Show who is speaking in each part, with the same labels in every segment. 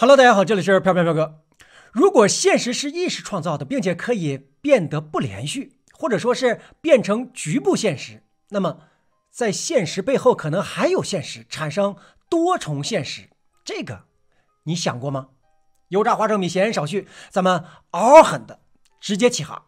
Speaker 1: Hello，大家好，这里是飘飘飘哥。如果现实是意识创造的，并且可以变得不连续，或者说是变成局部现实，那么在现实背后可能还有现实，产生多重现实，这个你想过吗？油炸花生米，闲言少叙，咱们嗷狠的直接起航。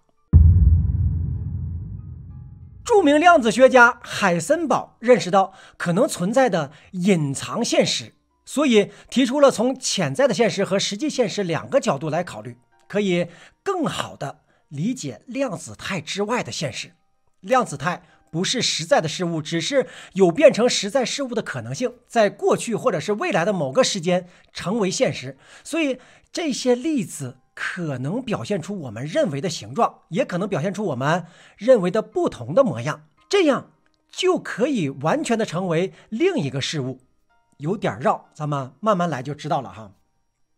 Speaker 1: 著名量子学家海森堡认识到可能存在的隐藏现实。所以提出了从潜在的现实和实际现实两个角度来考虑，可以更好的理解量子态之外的现实。量子态不是实在的事物，只是有变成实在事物的可能性，在过去或者是未来的某个时间成为现实。所以这些粒子可能表现出我们认为的形状，也可能表现出我们认为的不同的模样，这样就可以完全的成为另一个事物。有点绕，咱们慢慢来就知道了哈。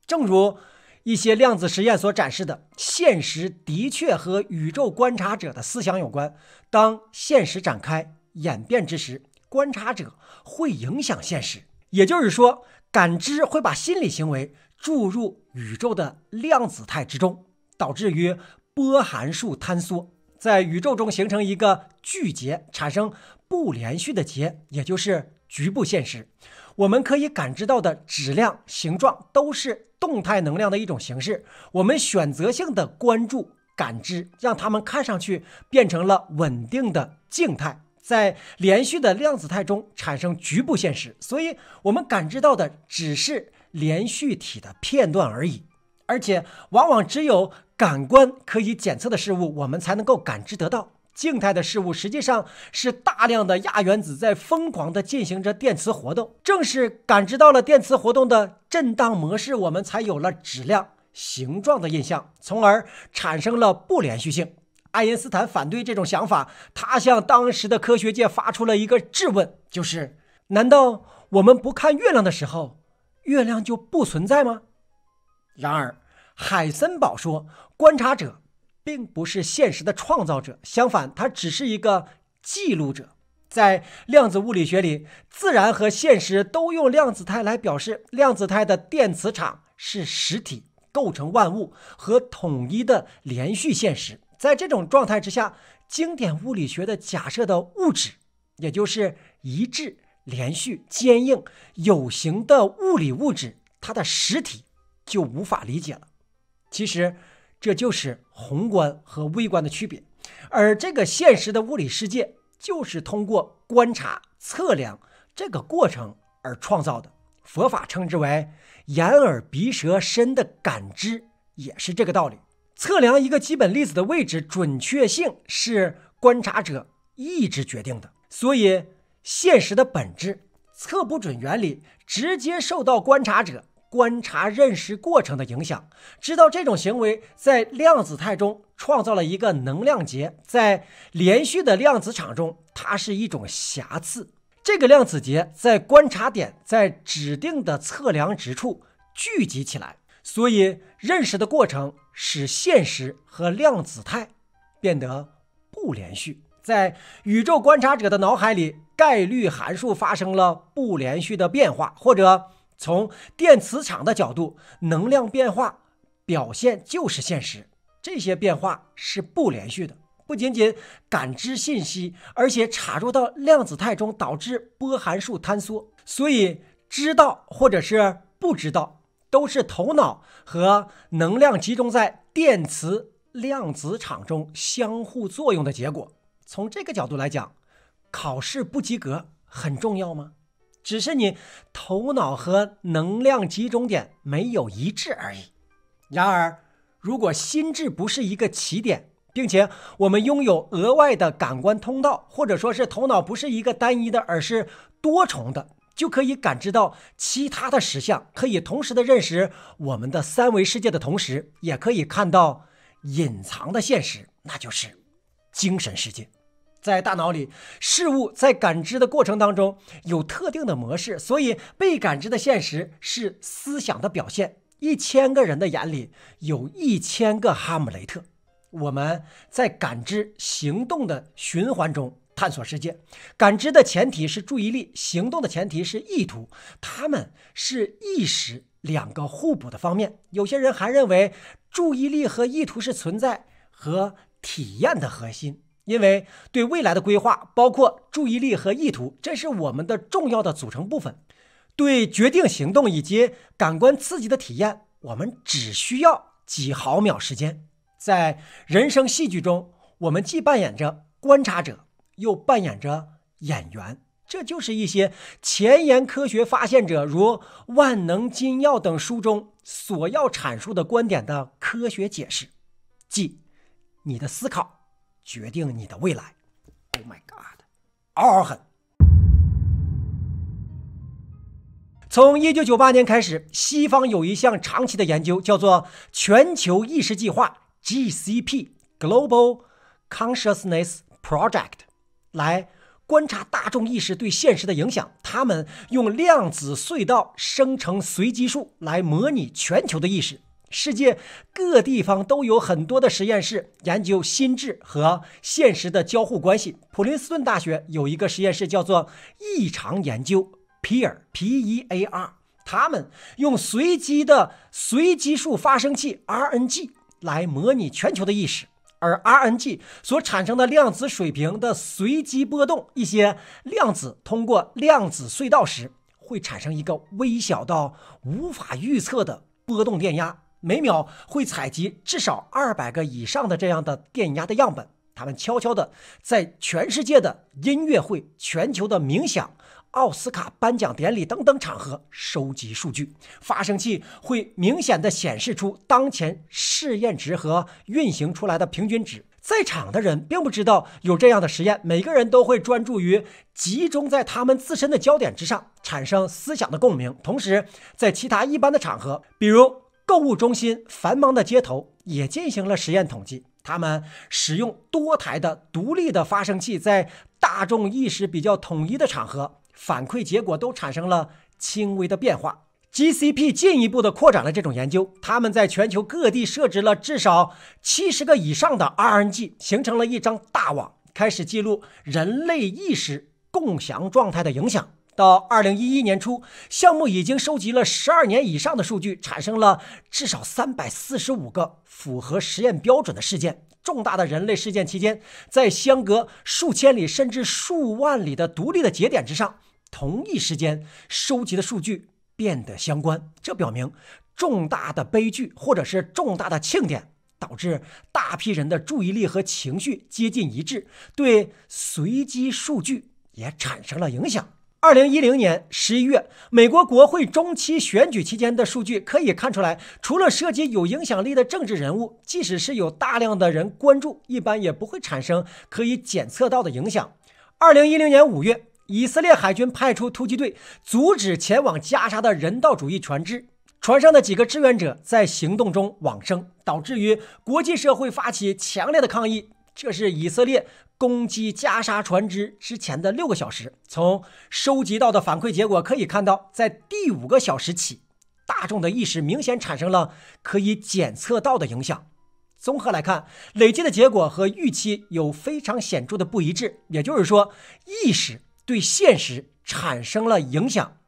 Speaker 1: 正如一些量子实验所展示的，现实的确和宇宙观察者的思想有关。当现实展开演变之时，观察者会影响现实，也就是说，感知会把心理行为注入宇宙的量子态之中，导致于波函数坍缩，在宇宙中形成一个聚结，产生不连续的结，也就是。局部现实，我们可以感知到的质量、形状都是动态能量的一种形式。我们选择性的关注、感知，让它们看上去变成了稳定的静态，在连续的量子态中产生局部现实。所以，我们感知到的只是连续体的片段而已，而且往往只有感官可以检测的事物，我们才能够感知得到。静态的事物实际上是大量的亚原子在疯狂地进行着电磁活动，正是感知到了电磁活动的震荡模式，我们才有了质量、形状的印象，从而产生了不连续性。爱因斯坦反对这种想法，他向当时的科学界发出了一个质问：就是难道我们不看月亮的时候，月亮就不存在吗？然而，海森堡说，观察者。并不是现实的创造者，相反，它只是一个记录者。在量子物理学里，自然和现实都用量子态来表示。量子态的电磁场是实体，构成万物和统一的连续现实。在这种状态之下，经典物理学的假设的物质，也就是一致、连续、坚硬、有形的物理物质，它的实体就无法理解了。其实。这就是宏观和微观的区别，而这个现实的物理世界就是通过观察测量这个过程而创造的。佛法称之为眼耳鼻舌身的感知，也是这个道理。测量一个基本粒子的位置，准确性是观察者意志决定的。所以，现实的本质测不准原理直接受到观察者。观察认识过程的影响，知道这种行为在量子态中创造了一个能量结，在连续的量子场中，它是一种瑕疵。这个量子结在观察点，在指定的测量值处聚集起来，所以认识的过程使现实和量子态变得不连续。在宇宙观察者的脑海里，概率函数发生了不连续的变化，或者。从电磁场的角度，能量变化表现就是现实。这些变化是不连续的，不仅仅感知信息，而且插入到量子态中，导致波函数坍缩。所以，知道或者是不知道，都是头脑和能量集中在电磁量子场中相互作用的结果。从这个角度来讲，考试不及格很重要吗？只是你头脑和能量集中点没有一致而已。然而，如果心智不是一个起点，并且我们拥有额外的感官通道，或者说是头脑不是一个单一的，而是多重的，就可以感知到其他的实像，可以同时的认识我们的三维世界的同时，也可以看到隐藏的现实，那就是精神世界。在大脑里，事物在感知的过程当中有特定的模式，所以被感知的现实是思想的表现。一千个人的眼里有一千个哈姆雷特。我们在感知、行动的循环中探索世界。感知的前提是注意力，行动的前提是意图，他们是意识两个互补的方面。有些人还认为，注意力和意图是存在和体验的核心。因为对未来的规划包括注意力和意图，这是我们的重要的组成部分。对决定行动以及感官刺激的体验，我们只需要几毫秒时间。在人生戏剧中，我们既扮演着观察者，又扮演着演员。这就是一些前沿科学发现者，如《万能金钥》等书中所要阐述的观点的科学解释，即你的思考。决定你的未来。Oh my god，嗷嗷狠！从一九九八年开始，西方有一项长期的研究，叫做“全球意识计划 ”（GCP，Global Consciousness Project），来观察大众意识对现实的影响。他们用量子隧道生成随机数来模拟全球的意识。世界各地方都有很多的实验室研究心智和现实的交互关系。普林斯顿大学有一个实验室叫做异常研究 p e e r p e a r 他们用随机的随机数发生器 （RNG） 来模拟全球的意识，而 RNG 所产生的量子水平的随机波动，一些量子通过量子隧道时会产生一个微小到无法预测的波动电压。每秒会采集至少二百个以上的这样的电压的样本，他们悄悄地在全世界的音乐会、全球的冥想、奥斯卡颁奖典礼等等场合收集数据。发生器会明显地显示出当前试验值和运行出来的平均值。在场的人并不知道有这样的实验，每个人都会专注于集中在他们自身的焦点之上，产生思想的共鸣。同时，在其他一般的场合，比如。购物中心、繁忙的街头也进行了实验统计。他们使用多台的独立的发声器，在大众意识比较统一的场合，反馈结果都产生了轻微的变化。GCP 进一步的扩展了这种研究，他们在全球各地设置了至少七十个以上的 RNG，形成了一张大网，开始记录人类意识共享状态的影响。到二零一一年初，项目已经收集了十二年以上的数据，产生了至少三百四十五个符合实验标准的事件。重大的人类事件期间，在相隔数千里甚至数万里的独立的节点之上，同一时间收集的数据变得相关。这表明重大的悲剧或者是重大的庆典导致大批人的注意力和情绪接近一致，对随机数据也产生了影响。二零一零年十一月，美国国会中期选举期间的数据可以看出来，除了涉及有影响力的政治人物，即使是有大量的人关注，一般也不会产生可以检测到的影响。二零一零年五月，以色列海军派出突击队阻止前往加沙的人道主义船只，船上的几个志愿者在行动中往生，导致于国际社会发起强烈的抗议。这是以色列攻击加沙船只之前的六个小时。从收集到的反馈结果可以看到，在第五个小时起，大众的意识明显产生了可以检测到的影响。综合来看，累计的结果和预期有非常显著的不一致。也就是说，意识对现实产生了影响。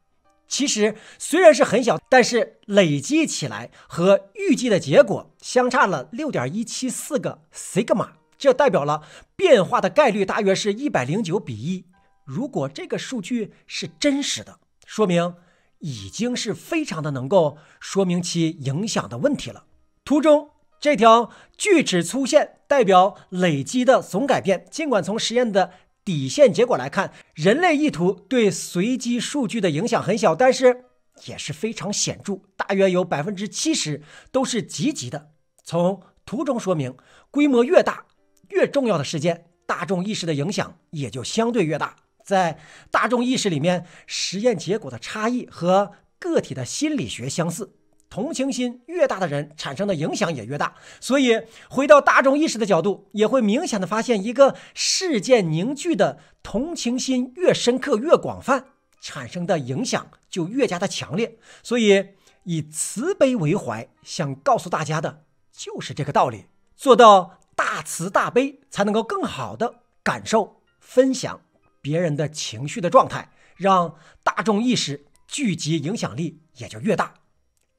Speaker 1: 其实虽然是很小，但是累计起来和预计的结果相差了六点一七四个 sigma。这代表了变化的概率大约是一百零九比一。如果这个数据是真实的，说明已经是非常的能够说明其影响的问题了。图中这条锯齿粗线代表累积的总改变。尽管从实验的底线结果来看，人类意图对随机数据的影响很小，但是也是非常显著，大约有百分之七十都是积极的。从图中说明，规模越大。越重要的事件，大众意识的影响也就相对越大。在大众意识里面，实验结果的差异和个体的心理学相似。同情心越大的人，产生的影响也越大。所以，回到大众意识的角度，也会明显的发现，一个事件凝聚的同情心越深刻、越广泛，产生的影响就越加的强烈。所以，以慈悲为怀，想告诉大家的就是这个道理，做到。大慈大悲才能够更好的感受、分享别人的情绪的状态，让大众意识聚集，影响力也就越大。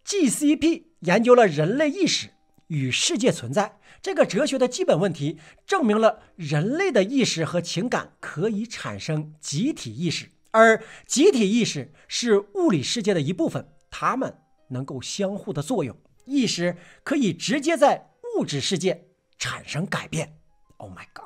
Speaker 1: GCP 研究了人类意识与世界存在这个哲学的基本问题，证明了人类的意识和情感可以产生集体意识，而集体意识是物理世界的一部分，它们能够相互的作用，意识可以直接在物质世界。产生改变，Oh my God，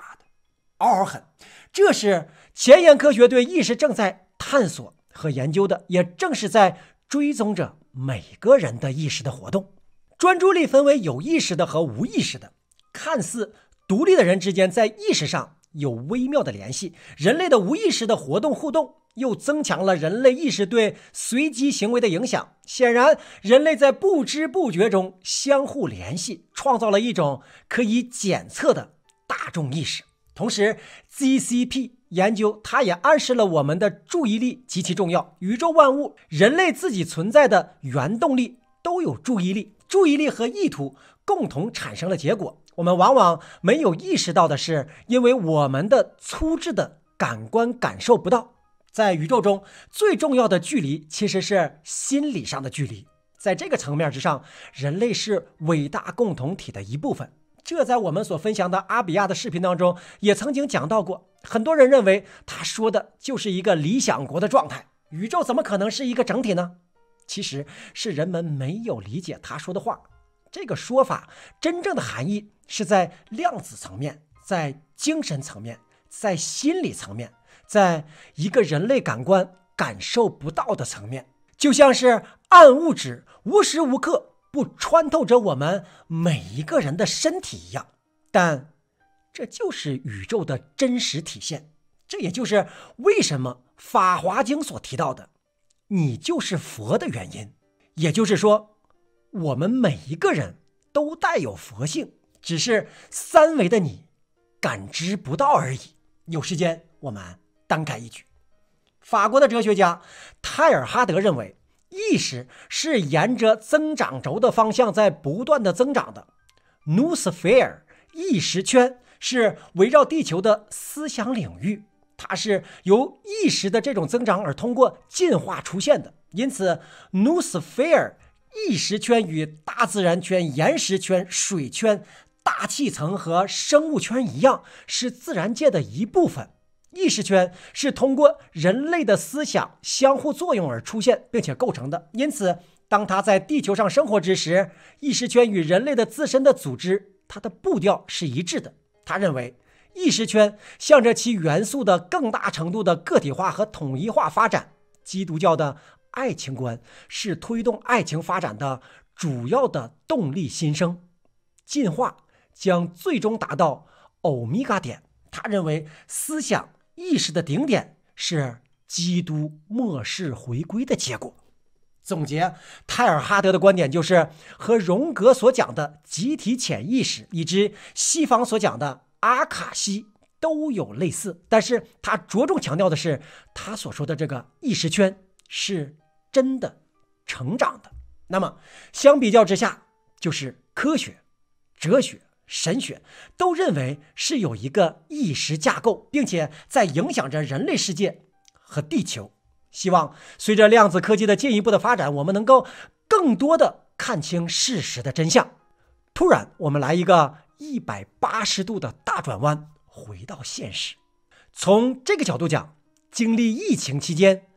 Speaker 1: 嗷嗷狠！这是前沿科学对意识正在探索和研究的，也正是在追踪着每个人的意识的活动。专注力分为有意识的和无意识的，看似独立的人之间在意识上。有微妙的联系，人类的无意识的活动互动又增强了人类意识对随机行为的影响。显然，人类在不知不觉中相互联系，创造了一种可以检测的大众意识。同时，ZCP 研究它也暗示了我们的注意力极其重要。宇宙万物、人类自己存在的原动力都有注意力，注意力和意图共同产生了结果。我们往往没有意识到的是，因为我们的粗制的感官感受不到，在宇宙中最重要的距离其实是心理上的距离。在这个层面之上，人类是伟大共同体的一部分。这在我们所分享的阿比亚的视频当中也曾经讲到过。很多人认为他说的就是一个理想国的状态，宇宙怎么可能是一个整体呢？其实是人们没有理解他说的话。这个说法真正的含义是在量子层面，在精神层面，在心理层面，在一个人类感官感受不到的层面，就像是暗物质无时无刻不穿透着我们每一个人的身体一样。但这就是宇宙的真实体现。这也就是为什么《法华经》所提到的“你就是佛”的原因。也就是说。我们每一个人都带有佛性，只是三维的你感知不到而已。有时间我们单开一局。法国的哲学家泰尔哈德认为，意识是沿着增长轴的方向在不断的增长的。Noosphere 意识圈是围绕地球的思想领域，它是由意识的这种增长而通过进化出现的。因此，Noosphere。意识圈与大自然圈、岩石圈、水圈、大气层和生物圈一样，是自然界的一部分。意识圈是通过人类的思想相互作用而出现并且构成的。因此，当它在地球上生活之时，意识圈与人类的自身的组织，它的步调是一致的。他认为，意识圈向着其元素的更大程度的个体化和统一化发展。基督教的。爱情观是推动爱情发展的主要的动力，新生、进化将最终达到欧米伽点。他认为思想意识的顶点是基督末世回归的结果。总结泰尔哈德的观点，就是和荣格所讲的集体潜意识，以及西方所讲的阿卡西都有类似，但是他着重强调的是他所说的这个意识圈。是真的成长的。那么，相比较之下，就是科学、哲学、神学都认为是有一个意识架构，并且在影响着人类世界和地球。希望随着量子科技的进一步的发展，我们能够更多的看清事实的真相。突然，我们来一个一百八十度的大转弯，回到现实。从这个角度讲，经历疫情期间。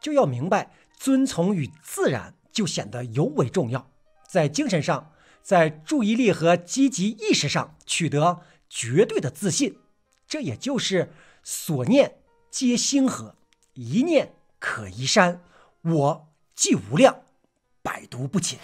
Speaker 1: 就要明白，遵从与自然就显得尤为重要。在精神上，在注意力和积极意识上取得绝对的自信，这也就是所念皆星河，一念可移山。我即无量，百毒不侵。